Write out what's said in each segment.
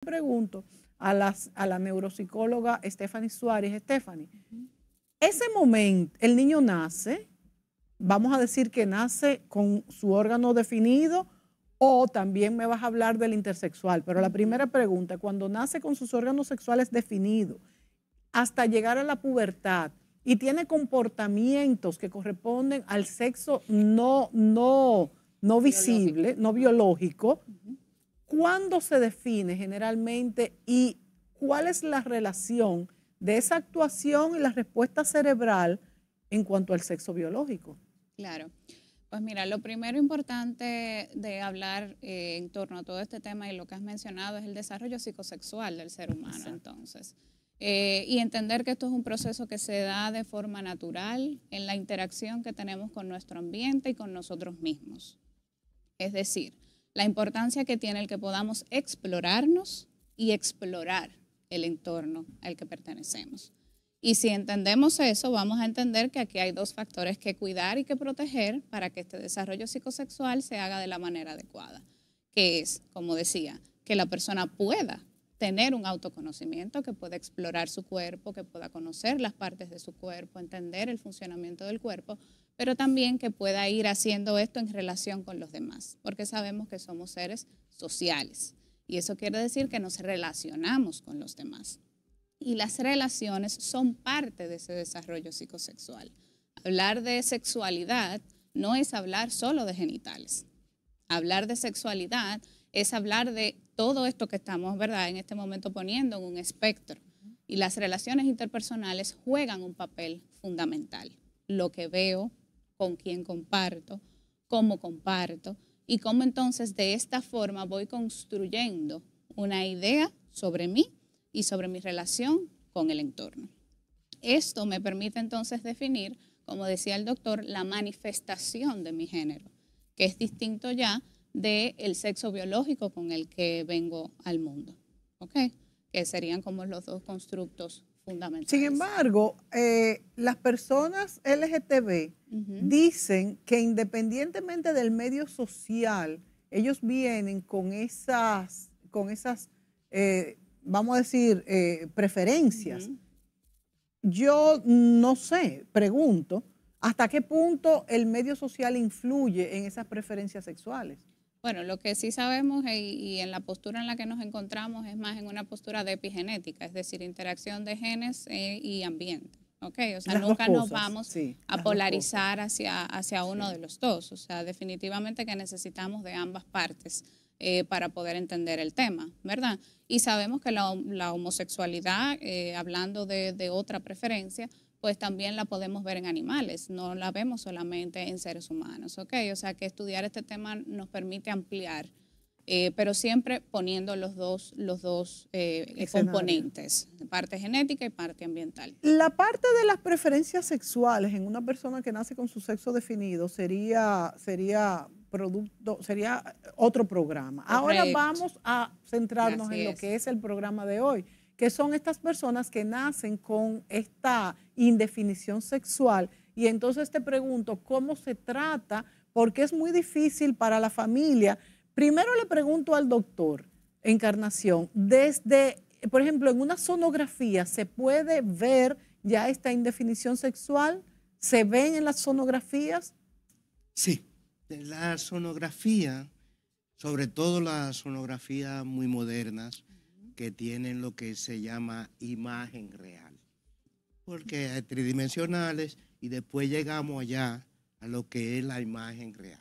pregunto a, la neuropsicóloga Stephanie Suárez, Stephanie, ese momento, el niño nace, vamos a decir que nace con su órgano definido o también me vas a hablar del intersexual, pero la primera pregunta, cuando nace con sus órganos sexuales definidos hasta llegar a la pubertad y tiene comportamientos que corresponden al sexo no, no, no visible, no biológico, ¿Cuándo se define generalmente y cuál es la relación de esa actuación y la respuesta cerebral en cuanto al sexo biológico? Claro. Pues mira, lo primero importante de hablar eh, en torno a todo este tema y lo que has mencionado es el desarrollo psicosexual del ser humano, entonces. Eh, y entender que esto es un proceso que se da de forma natural en la interacción que tenemos con nuestro ambiente y con nosotros mismos. Es decir, la importancia que tiene el que podamos explorarnos y explorar el entorno al que pertenecemos. Y si entendemos eso, vamos a entender que aquí hay dos factores que cuidar y que proteger para que este desarrollo psicosexual se haga de la manera adecuada, que es, como decía, que la persona pueda tener un autoconocimiento, que pueda explorar su cuerpo, que pueda conocer las partes de su cuerpo, entender el funcionamiento del cuerpo, pero también que pueda ir haciendo esto en relación con los demás, porque sabemos que somos seres sociales y eso quiere decir que nos relacionamos con los demás. Y las relaciones son parte de ese desarrollo psicosexual. Hablar de sexualidad no es hablar solo de genitales. Hablar de sexualidad es hablar de todo esto que estamos, ¿verdad?, en este momento poniendo en un espectro. Y las relaciones interpersonales juegan un papel fundamental. Lo que veo, con quién comparto, cómo comparto y cómo entonces de esta forma voy construyendo una idea sobre mí y sobre mi relación con el entorno. Esto me permite entonces definir, como decía el doctor, la manifestación de mi género, que es distinto ya del sexo biológico con el que vengo al mundo. Que serían como los dos constructos sin embargo, eh, las personas LGTB dicen que independientemente del medio social, ellos vienen con esas, con esas eh, vamos a decir, eh, preferencias. Yo no sé, pregunto, ¿hasta qué punto el medio social influye en esas preferencias sexuales? Bueno, lo que sí sabemos eh, y, en la postura en la que nos encontramos es más en una postura de epigenética, es decir, interacción de genes eh, y ambiente. Okay, o sea, nunca nos vamos a polarizar hacia, hacia uno de los dos. O sea, definitivamente que necesitamos de ambas partes eh, para poder entender el tema, ¿verdad? Y sabemos que la, homosexualidad, hablando de, de otra preferencia, pues también la podemos ver en animales, no la vemos solamente en seres humanos, ¿ok? O sea que estudiar este tema nos permite ampliar, eh, pero siempre poniendo los dos, los dos eh, componentes, parte genética y parte ambiental. La parte de las preferencias sexuales en una persona que nace con su sexo definido sería, sería producto, sería otro programa. Ahora vamos a centrarnos en lo que es el programa de hoy que son estas personas que nacen con esta indefinición sexual. Y entonces te pregunto, ¿cómo se trata? Porque es muy difícil para la familia. Primero le pregunto al doctor, Encarnación, desde, por ejemplo, en una sonografía, ¿se puede ver ya esta indefinición sexual? ¿Se ven en las sonografías? Sí, en la sonografía, sobre todo las sonografías muy modernas, que tienen lo que se llama imagen real. Porque hay tridimensionales y después llegamos allá a lo que es la imagen real.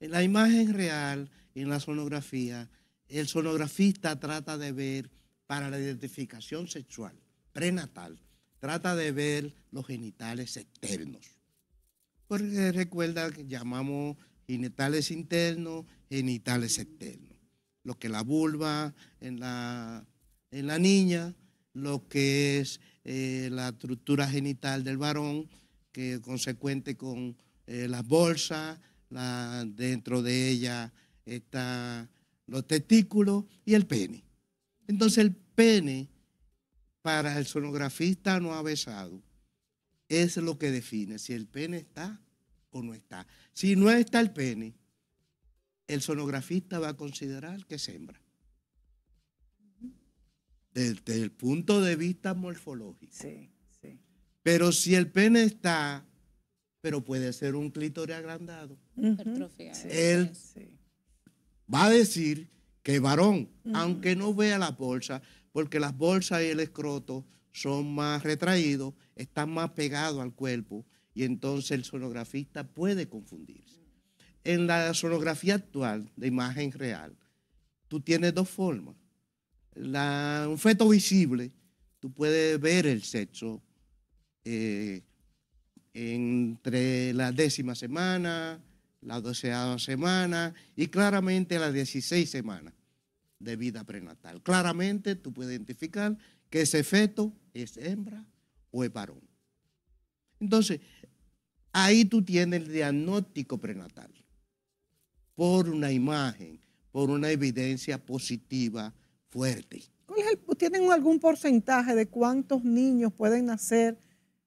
En la imagen real, en la sonografía, el sonografista trata de ver para la identificación sexual prenatal, trata de ver los genitales externos. Porque recuerda que llamamos genitales internos, genitales externos lo que la vulva en la, en la niña, lo que es eh, la estructura genital del varón, que consecuente con eh, las bolsas, dentro de ella están los testículos y el pene. Entonces el pene para el sonografista no avesado es lo que define si el pene está o no está. Si no está el pene, el sonografista va a considerar que es hembra. Desde el punto de vista morfológico. Sí, sí. Pero si el pene está, pero puede ser un clítoris agrandado, él va a decir que varón, aunque no vea la bolsa, porque las bolsas y el escroto son más retraídos, están más pegados al cuerpo, y entonces el sonografista puede confundirse en la sonografía actual de imagen real, tú tienes dos formas. La, un feto visible, tú puedes ver el sexo eh, entre la décima semana, la doceava semana y claramente la 16 semana de vida prenatal. Claramente tú puedes identificar que ese feto es hembra o es varón. Entonces, ahí tú tienes el diagnóstico prenatal por una imagen, por una evidencia positiva fuerte. ¿Tienen algún porcentaje de cuántos niños pueden nacer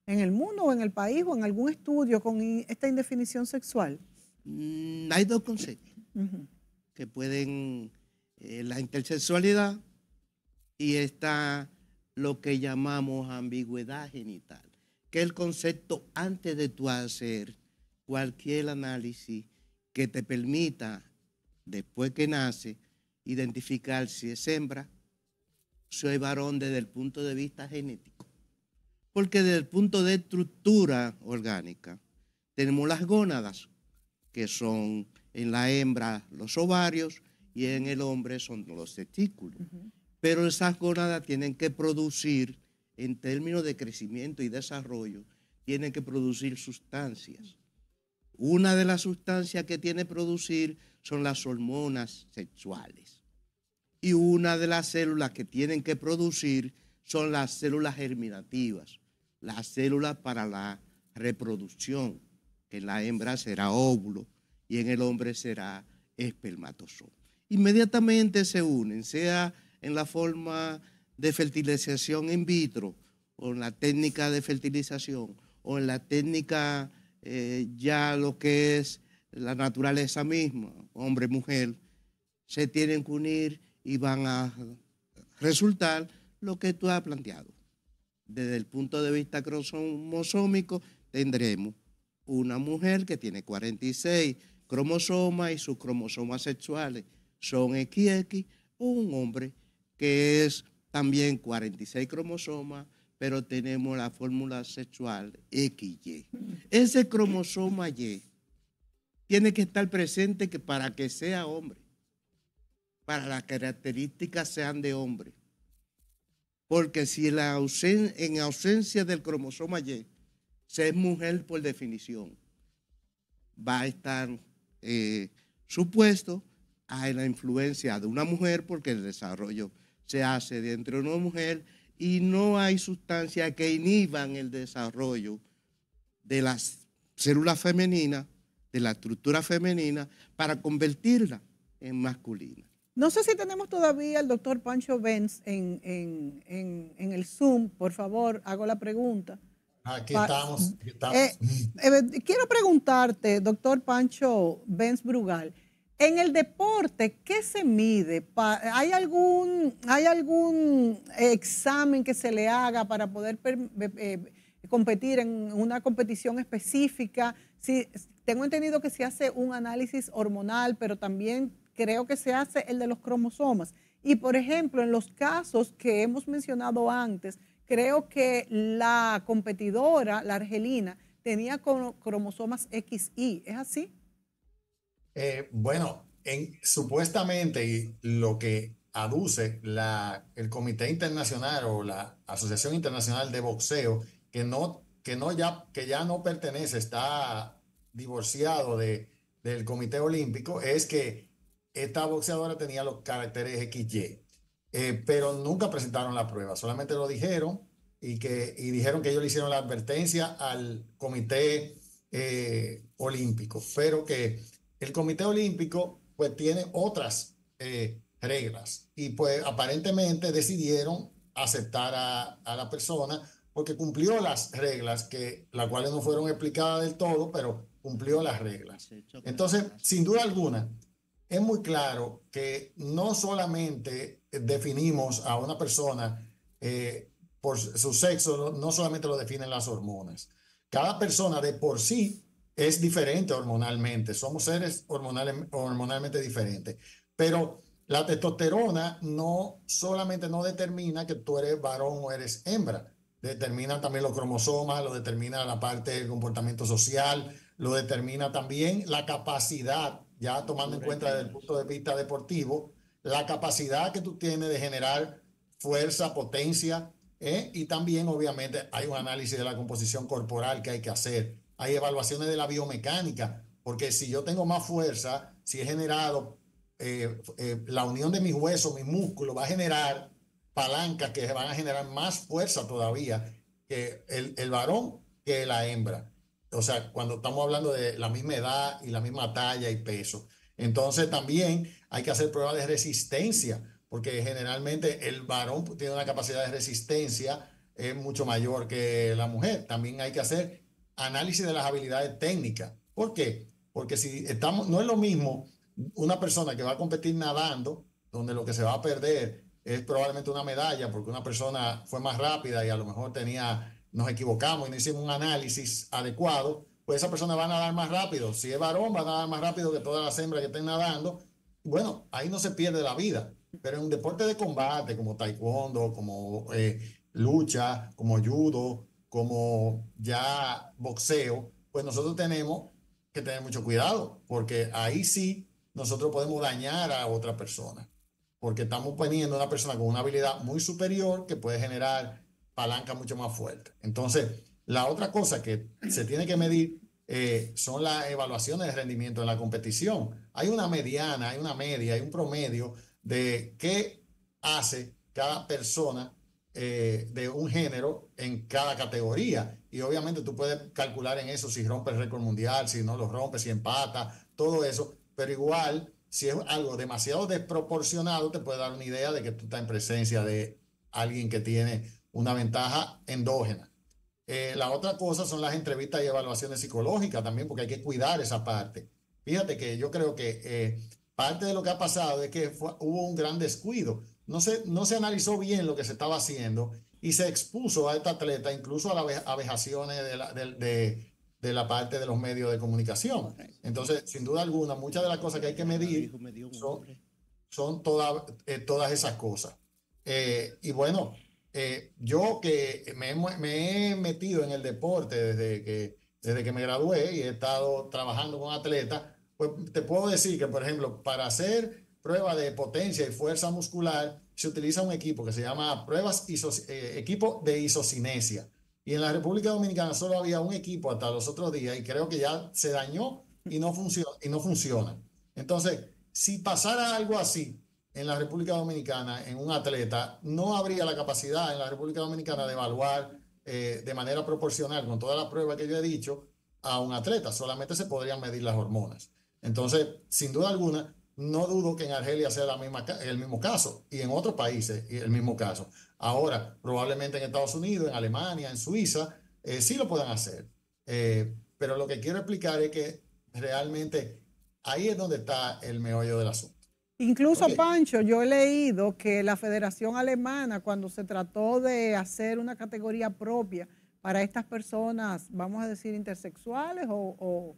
en el mundo o en el país o en algún estudio con esta indefinición sexual? Mm, hay dos conceptos que pueden, eh, la intersexualidad y está lo que llamamos ambigüedad genital, que es el concepto antes de tu hacer cualquier análisis que te permita, después que nace, identificar si es hembra, si es varón desde el punto de vista genético. Porque desde el punto de estructura orgánica, tenemos las gónadas, que son en la hembra los ovarios y en el hombre son los testículos. Pero esas gónadas tienen que producir, en términos de crecimiento y desarrollo, tienen que producir sustancias. Una de las sustancias que tiene producir son las hormonas sexuales. Y una de las células que tienen que producir son las células germinativas, las células para la reproducción, que en la hembra será óvulo y en el hombre será espermatozo. Inmediatamente se unen, sea en la forma de fertilización in vitro o en la técnica de fertilización o en la técnica eh, ya lo que es la naturaleza misma, hombre, mujer, se tienen que unir y van a resultar lo que tú has planteado. Desde el punto de vista cromosómico, tendremos una mujer que tiene 46 cromosomas y sus cromosomas sexuales son XX, un hombre que es también 46 cromosomas, pero tenemos la fórmula sexual XY. Ese cromosoma Y tiene que estar presente que para que sea hombre, para las características sean de hombre. Porque si la en ausencia del cromosoma Y, se es mujer por definición, va a estar eh, supuesto a la influencia de una mujer porque el desarrollo se hace dentro de una mujer y no hay sustancias que inhiban el desarrollo de las células femeninas, de la estructura femenina, para convertirla en masculina. No sé si tenemos todavía al doctor Pancho Benz en, el Zoom, por favor, hago la pregunta. Aquí estamos. Eh, eh, quiero preguntarte, doctor Pancho Benz Brugal, en el deporte, ¿qué se mide? ¿Hay algún, ¿Hay algún examen que se le haga para poder eh, eh, competir en una competición específica? tengo entendido que se hace un análisis hormonal, pero también creo que se hace el de los cromosomas. Y por ejemplo, en los casos que hemos mencionado antes, creo que la competidora, la argelina, tenía cromosomas XY, ¿es así? Eh, bueno, en, supuestamente lo que aduce el Comité Internacional o la Asociación Internacional de Boxeo, que no, que no ya, que ya no pertenece, está divorciado de, del Comité Olímpico, es que esta boxeadora tenía los caracteres XY, eh, pero nunca presentaron la prueba, solamente lo dijeron y, que, dijeron que ellos le hicieron la advertencia al Comité eh, Olímpico, pero que el Comité Olímpico pues tiene otras eh, reglas y pues aparentemente decidieron aceptar a, la persona porque cumplió las reglas que las cuales no fueron explicadas del todo, pero cumplió las reglas. Entonces, sin duda alguna, es muy claro que no solamente definimos a una persona eh, por su sexo, no solamente lo definen las hormonas. Cada persona de por sí es diferente hormonalmente, somos seres hormonales, hormonalmente diferentes, pero la testosterona no solamente no determina que tú eres varón o eres hembra, determina también los cromosomas, lo determina la parte del comportamiento social, lo determina también la capacidad, ya tomando en cuenta desde el punto de vista deportivo, la capacidad que tú tienes de generar fuerza, potencia, ¿eh? y también obviamente hay un análisis de la composición corporal que hay que hacer hay evaluaciones de la biomecánica, porque si yo tengo más fuerza, si he generado eh, eh, la unión de mis huesos, mis músculos, va a generar palancas que van a generar más fuerza todavía que el, el varón que la hembra. O sea, cuando estamos hablando de la misma edad y la misma talla y peso. Entonces también hay que hacer pruebas de resistencia, porque generalmente el varón tiene una capacidad de resistencia eh, mucho mayor que la mujer. También hay que hacer análisis de las habilidades técnicas. ¿Por qué? Porque si estamos, no es lo mismo una persona que va a competir nadando, donde lo que se va a perder es probablemente una medalla, porque una persona fue más rápida y a lo mejor tenía, nos equivocamos y no hicimos un análisis adecuado, pues esa persona va a nadar más rápido. Si es varón, va a nadar más rápido que todas las hembras que estén nadando. Bueno, ahí no se pierde la vida. Pero en un deporte de combate como taekwondo, como eh, lucha, como judo, como ya boxeo, pues nosotros tenemos que tener mucho cuidado, porque ahí sí nosotros podemos dañar a otra persona, porque estamos poniendo a una persona con una habilidad muy superior que puede generar palanca mucho más fuerte. Entonces, la otra cosa que se tiene que medir eh, son las evaluaciones de rendimiento en la competición. Hay una mediana, hay una media, hay un promedio de qué hace cada persona eh, de un género en cada categoría. Y obviamente tú puedes calcular en eso si rompe el récord mundial, si no lo rompe, si empata, todo eso. Pero igual, si es algo demasiado desproporcionado, te puede dar una idea de que tú estás en presencia de alguien que tiene una ventaja endógena. Eh, la otra cosa son las entrevistas y evaluaciones psicológicas también, porque hay que cuidar esa parte. Fíjate que yo creo que eh, parte de lo que ha pasado es que hubo un gran descuido no se, no se analizó bien lo que se estaba haciendo y se expuso a esta atleta incluso a vejaciones de la, de, de, la, parte de los medios de comunicación. Entonces, sin duda alguna, muchas de las cosas que hay que medir son, eh, todas esas cosas. Eh, y bueno, eh, yo que me, he metido en el deporte desde que, desde que me gradué y he estado trabajando con atletas, pues te puedo decir que, por ejemplo, para hacer prueba de potencia y fuerza muscular, se utiliza un equipo que se llama pruebas eh, equipo de isocinesia. Y en la República Dominicana solo había un equipo hasta los otros días y creo que ya se dañó y no, funciona, y no funciona. Entonces, si pasara algo así en la República Dominicana, en un atleta, no habría la capacidad en la República Dominicana de evaluar eh, de manera proporcional con todas las pruebas que yo he dicho a un atleta. Solamente se podrían medir las hormonas. Entonces, sin duda alguna, no dudo que en Argelia sea el mismo caso y en otros países el mismo caso. Ahora, probablemente en Estados Unidos, en Alemania, en Suiza, eh, sí lo puedan hacer. Eh, pero lo que quiero explicar es que realmente ahí es donde está el meollo del asunto. Incluso, Pancho, yo he leído que la Federación Alemana, cuando se trató de hacer una categoría propia para estas personas, vamos a decir, intersexuales o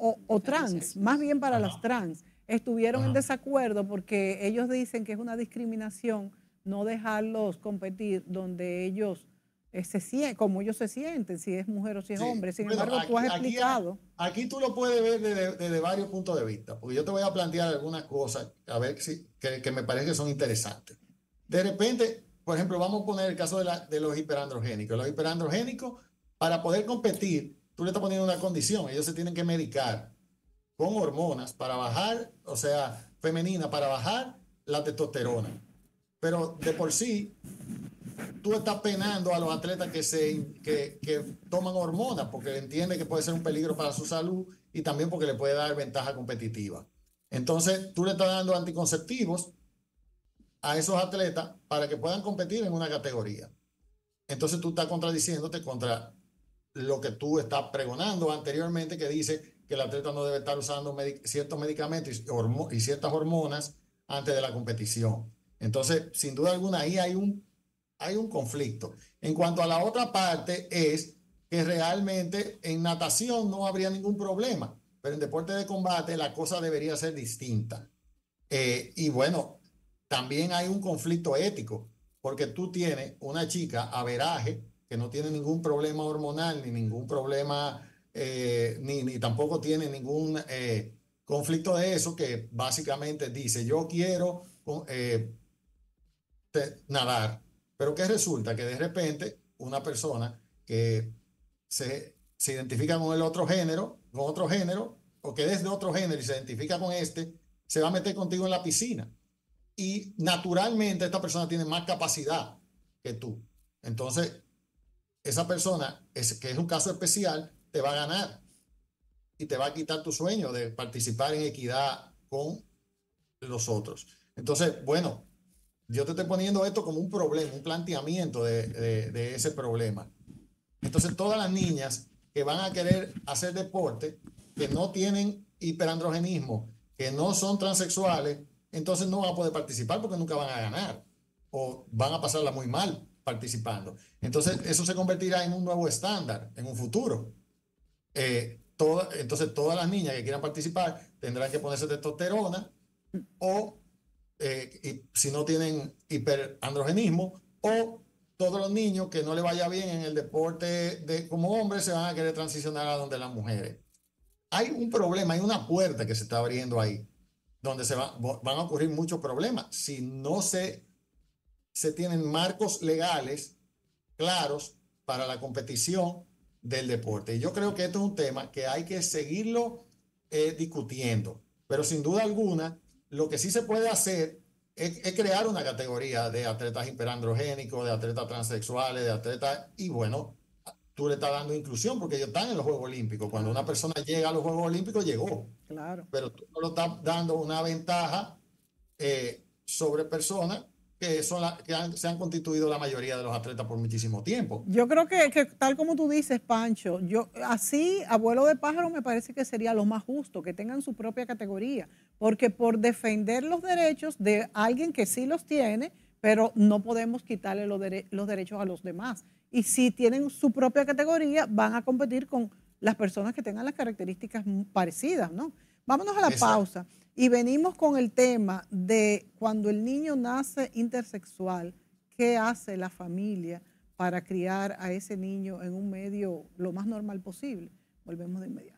o, trans, más bien para las trans, estuvieron en desacuerdo porque ellos dicen que es una discriminación no dejarlos competir donde ellos eh, se sienten, como ellos se sienten, si es mujer o si es hombre. Sin embargo, aquí, tú has explicado. Aquí, tú lo puedes ver desde, varios puntos de vista, porque yo te voy a plantear algunas cosas, a ver si, que, me parece que son interesantes. De repente, por ejemplo, vamos a poner el caso de, la, de los hiperandrogénicos. Los hiperandrogénicos, para poder competir, tú le estás poniendo una condición, ellos se tienen que medicar con hormonas para bajar, o sea, femenina, para bajar la testosterona. Pero de por sí, tú estás penando a los atletas que, se, que, toman hormonas porque entiende que puede ser un peligro para su salud y también porque le puede dar ventaja competitiva. Entonces, tú le estás dando anticonceptivos a esos atletas para que puedan competir en una categoría. Entonces, tú estás contradiciéndote contra lo que tú estás pregonando anteriormente, que dice que el atleta no debe estar usando ciertos medicamentos y, ciertas hormonas antes de la competición. Entonces, sin duda alguna, ahí hay un, hay un conflicto. En cuanto a la otra parte, es que realmente en natación no habría ningún problema, pero en deporte de combate la cosa debería ser distinta. Eh, y bueno, también hay un conflicto ético, porque tú tienes una chica a veraje que no tiene ningún problema hormonal, ni ningún problema, eh, ni, tampoco tiene ningún eh, conflicto de eso, que básicamente dice, yo quiero eh, nadar, pero que resulta que de repente una persona que se, identifica con el otro género, con otro género, o que es de otro género y se identifica con este, se va a meter contigo en la piscina. Y naturalmente esta persona tiene más capacidad que tú. Entonces, esa persona, que es un caso especial, te va a ganar y te va a quitar tu sueño de participar en equidad con los otros. Entonces, bueno, yo te estoy poniendo esto como un problema, un planteamiento de, de ese problema. Entonces, todas las niñas que van a querer hacer deporte, que no tienen hiperandrogenismo, que no son transexuales, entonces no van a poder participar porque nunca van a ganar o van a pasarla muy mal participando. Entonces, eso se convertirá en un nuevo estándar en un futuro. Eh, entonces, todas las niñas que quieran participar tendrán que ponerse testosterona o, eh, si no tienen hiperandrogenismo, o todos los niños que no le vaya bien en el deporte de, como hombres se van a querer transicionar a donde las mujeres. Hay un problema, hay una puerta que se está abriendo ahí, donde se van a ocurrir muchos problemas si no se se tienen marcos legales claros para la competición del deporte. Y yo creo que esto es un tema que hay que seguirlo eh, discutiendo. Pero sin duda alguna, lo que sí se puede hacer es, crear una categoría de atletas hiperandrogénicos, de atletas transexuales, de atletas, y bueno, tú le estás dando inclusión porque ellos están en los Juegos Olímpicos. Cuando una persona llega a los Juegos Olímpicos, llegó. Claro. Pero tú no le estás dando una ventaja eh, sobre personas que, se han constituido la mayoría de los atletas por muchísimo tiempo. Yo creo que, tal como tú dices, Pancho, yo así, abuelo de pájaro, me parece que sería lo más justo, que tengan su propia categoría, porque por defender los derechos de alguien que sí los tiene, pero no podemos quitarle los derechos a los demás. Y si tienen su propia categoría, van a competir con las personas que tengan las características parecidas, ¿no? Vámonos a la pausa y venimos con el tema de cuando el niño nace intersexual, ¿qué hace la familia para criar a ese niño en un medio lo más normal posible? Volvemos de inmediato.